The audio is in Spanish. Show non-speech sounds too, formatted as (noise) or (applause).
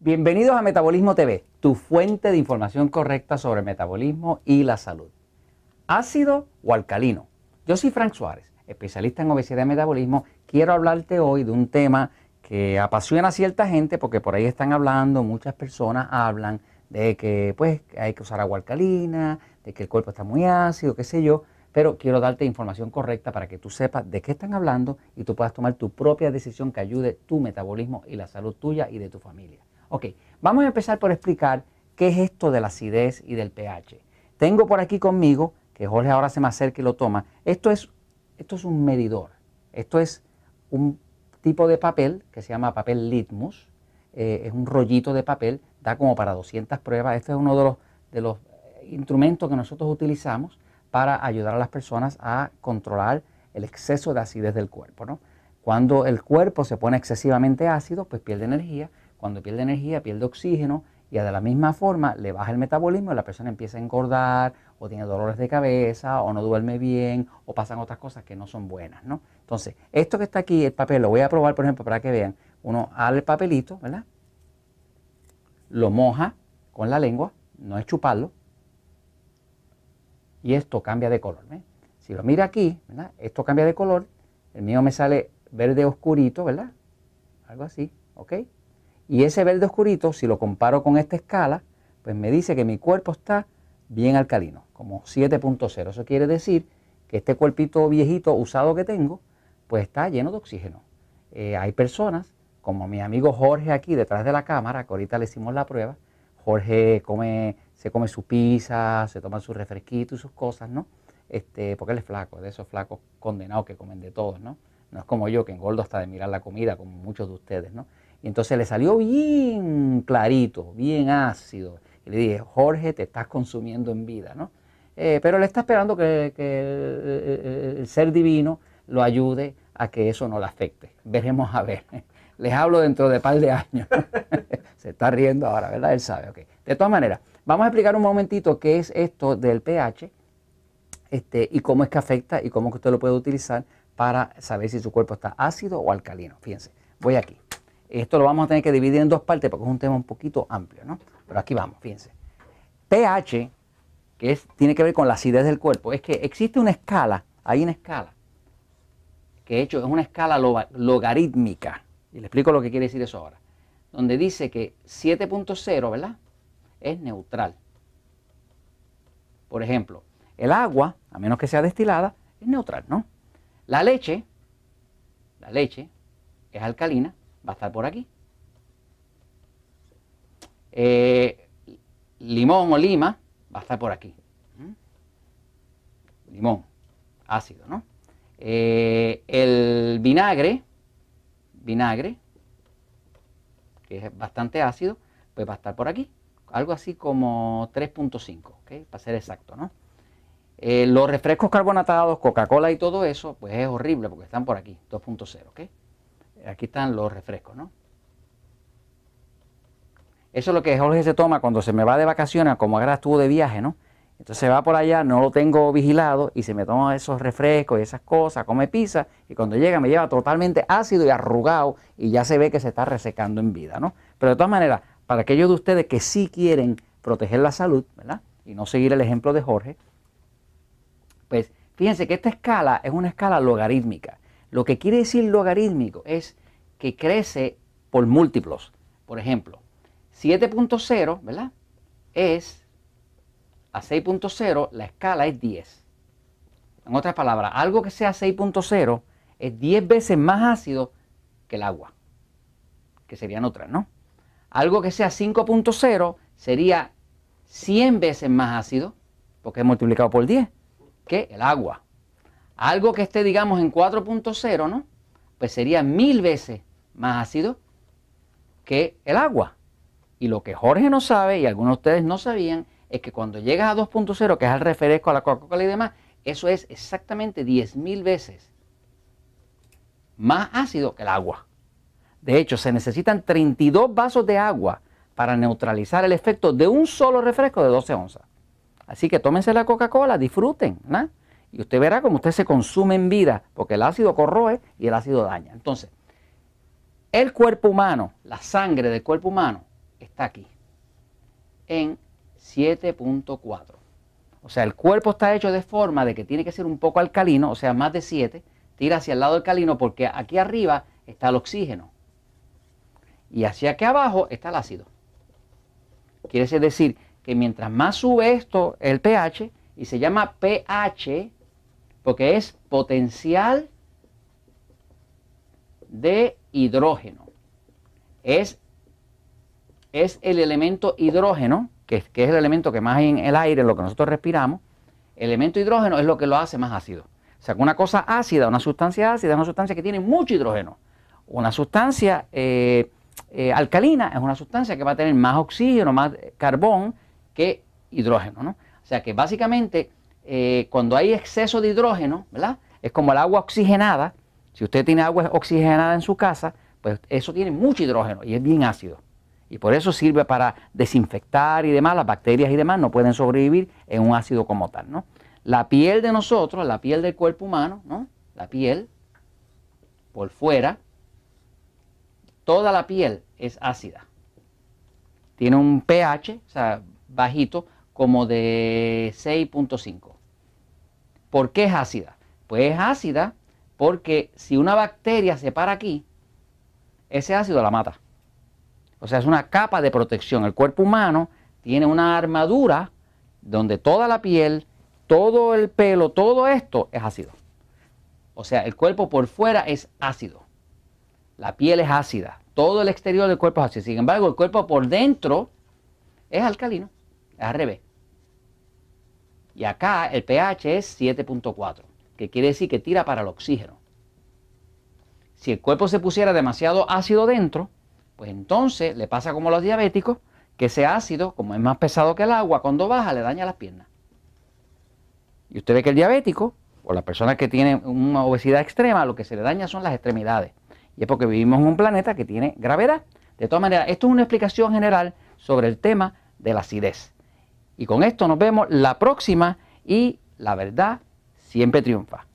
Bienvenidos a Metabolismo TV, tu fuente de información correcta sobre metabolismo y la salud. ¿Ácido o alcalino? Yo soy Frank Suárez, especialista en obesidad y metabolismo. Quiero hablarte hoy de un tema que apasiona a cierta gente porque por ahí están hablando, muchas personas hablan de que pues hay que usar agua alcalina, de que el cuerpo está muy ácido, qué sé yo, pero quiero darte información correcta para que tú sepas de qué están hablando y tú puedas tomar tu propia decisión que ayude tu metabolismo y la salud tuya y de tu familia. Ok, vamos a empezar por explicar qué es esto de la acidez y del pH. Tengo por aquí conmigo, que Jorge ahora se me acerca y lo toma, esto es, un medidor, esto es un tipo de papel que se llama papel litmus, eh, es un rollito de papel, da como para 200 pruebas, este es uno de los, eh, instrumentos que nosotros utilizamos para ayudar a las personas a controlar el exceso de acidez del cuerpo. ¿no? Cuando el cuerpo se pone excesivamente ácido, pues pierde energía cuando pierde energía, pierde oxígeno y de la misma forma le baja el metabolismo y la persona empieza a engordar o tiene dolores de cabeza o no duerme bien o pasan otras cosas que no son buenas, ¿no? Entonces, esto que está aquí, el papel, lo voy a probar, por ejemplo, para que vean. Uno abre el papelito, ¿verdad? Lo moja con la lengua, no es chuparlo. Y esto cambia de color, Si lo mira aquí, ¿verdad? Esto cambia de color. El mío me sale verde oscurito, ¿verdad? Algo así, ¿ok? Y ese verde oscurito, si lo comparo con esta escala, pues me dice que mi cuerpo está bien alcalino, como 7.0. Eso quiere decir que este cuerpito viejito usado que tengo, pues está lleno de oxígeno. Eh, hay personas, como mi amigo Jorge aquí detrás de la cámara, que ahorita le hicimos la prueba, Jorge come, se come su pizza, se toma su refresquito y sus cosas, ¿no? Este, porque él es flaco, de esos flacos condenados que comen de todos, ¿no? No es como yo que engordo hasta de mirar la comida, como muchos de ustedes, ¿no? Y entonces le salió bien clarito, bien ácido. Y le dije, Jorge, te estás consumiendo en vida, ¿no? Eh, pero le está esperando que, eh, eh, el, ser divino lo ayude a que eso no le afecte. Veremos a ver. (laughs) Les hablo dentro de par de años. (laughs) Se está riendo ahora, ¿verdad? Él sabe. ¿ok? De todas maneras, vamos a explicar un momentito qué es esto del pH este, y cómo es que afecta y cómo usted lo puede utilizar para saber si su cuerpo está ácido o alcalino. Fíjense, voy aquí. Esto lo vamos a tener que dividir en dos partes porque es un tema un poquito amplio, ¿no? Pero aquí vamos, fíjense. pH, que tiene que ver con la acidez del cuerpo, es que existe una escala, hay una escala, que de hecho es una escala logarítmica, y le explico lo que quiere decir eso ahora, donde dice que 7.0, ¿verdad? Es neutral. Por ejemplo, el agua, a menos que sea destilada, es neutral, ¿no? La leche, la leche es alcalina, va a estar por aquí. Eh, limón o lima va a estar por aquí. ¿Mm? Limón, ácido, ¿no? Eh, el vinagre, vinagre, que es bastante ácido, pues va a estar por aquí. Algo así como 3.5, ¿ok? Para ser exacto, ¿no? Eh, los refrescos carbonatados, Coca-Cola y todo eso, pues es horrible porque están por aquí, 2.0, ¿ok? aquí están los refrescos, ¿no? Eso es lo que Jorge se toma cuando se me va de vacaciones, como ahora estuvo de viaje, ¿no? Entonces se va por allá, no lo tengo vigilado y se me toma esos refrescos y esas cosas, come pizza y cuando llega me lleva totalmente ácido y arrugado y ya se ve que se está resecando en vida, ¿no? Pero de todas maneras, para aquellos de ustedes que sí quieren proteger la salud, ¿verdad? Y no seguir el ejemplo de Jorge, pues fíjense que esta escala es una escala logarítmica. Lo que quiere decir logarítmico es que crece por múltiplos. Por ejemplo, 7.0, ¿verdad? Es a 6.0, la escala es 10. En otras palabras, algo que sea 6.0 es 10 veces más ácido que el agua, que serían otras, ¿no? Algo que sea 5.0 sería 100 veces más ácido, porque es multiplicado por 10, que el agua algo que esté, digamos, en 4.0, ¿no? Pues sería mil veces más ácido que el agua. Y lo que Jorge no sabe, y algunos de ustedes no sabían, es que cuando llegas a 2.0, que es el refresco, a la Coca-Cola y demás, eso es exactamente 10.000 veces más ácido que el agua. De hecho, se necesitan 32 vasos de agua para neutralizar el efecto de un solo refresco de 12 onzas. Así que tómense la Coca-Cola, disfruten. ¿no? y usted verá cómo usted se consume en vida, porque el ácido corroe y el ácido daña. Entonces, el cuerpo humano, la sangre del cuerpo humano, está aquí, en 7.4. O sea, el cuerpo está hecho de forma de que tiene que ser un poco alcalino, o sea, más de 7, tira hacia el lado alcalino porque aquí arriba está el oxígeno y hacia aquí abajo está el ácido. Quiere decir que mientras más sube esto, el pH, y se llama pH, porque es potencial de hidrógeno. Es, es el elemento hidrógeno, que, es el elemento que más hay en el aire, lo que nosotros respiramos. El elemento hidrógeno es lo que lo hace más ácido. O sea, una cosa ácida, una sustancia ácida, es una sustancia que tiene mucho hidrógeno. Una sustancia eh, eh, alcalina es una sustancia que va a tener más oxígeno, más carbón que hidrógeno. O sea que básicamente eh, cuando hay exceso de hidrógeno, ¿verdad? Es como el agua oxigenada. Si usted tiene agua oxigenada en su casa, pues eso tiene mucho hidrógeno y es bien ácido. Y por eso sirve para desinfectar y demás. Las bacterias y demás no pueden sobrevivir en un ácido como tal, ¿no? La piel de nosotros, la piel del cuerpo humano, ¿no? La piel por fuera, toda la piel es ácida. Tiene un pH, o sea, bajito, como de 6.5. ¿Por qué es ácida? Pues es ácida porque si una bacteria se para aquí, ese ácido la mata. O sea, es una capa de protección. El cuerpo humano tiene una armadura donde toda la piel, todo el pelo, todo esto es ácido. O sea, el cuerpo por fuera es ácido. La piel es ácida. Todo el exterior del cuerpo es ácido. Sin embargo, el cuerpo por dentro es alcalino. Es al revés. Y acá el pH es 7.4, que quiere decir que tira para el oxígeno. Si el cuerpo se pusiera demasiado ácido dentro, pues entonces le pasa como a los diabéticos, que ese ácido, como es más pesado que el agua, cuando baja le daña las piernas. Y usted ve que el diabético o las personas que tienen una obesidad extrema, lo que se le daña son las extremidades. Y es porque vivimos en un planeta que tiene gravedad. De todas maneras, esto es una explicación general sobre el tema de la acidez. Y con esto nos vemos la próxima y la verdad siempre triunfa.